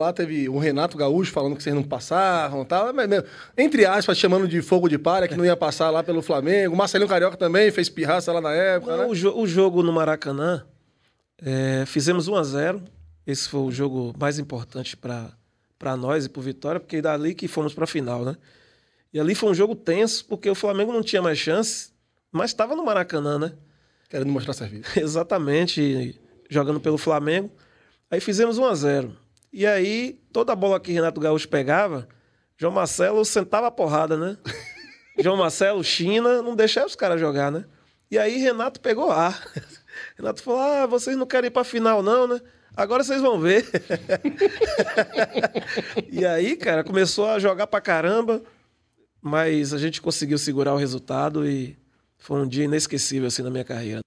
Lá teve o Renato Gaúcho falando que vocês não passavam tal. Mas, né, entre aspas, chamando de fogo de palha, que não ia passar lá pelo Flamengo. O Marcelinho Carioca também fez pirraça lá na época. Não, né? o, jo o, jogo no Maracanã, é, fizemos 1 a 0 Esse foi o jogo mais importante para nós e para Vitória, porque é dali que fomos para a final, né? E ali foi um jogo tenso, porque o Flamengo não tinha mais chance, mas estava no Maracanã, né? Querendo mostrar serviço. Exatamente, jogando pelo Flamengo. Aí fizemos 1 a 0 e aí, toda bola que Renato Gaúcho pegava, João Marcelo sentava a porrada, né? João Marcelo, China, não deixava os caras jogar, né? E aí Renato pegou ar. Renato falou: ah, vocês não querem ir pra final, não, né? Agora vocês vão ver. e aí, cara, começou a jogar pra caramba, mas a gente conseguiu segurar o resultado e foi um dia inesquecível assim na minha carreira.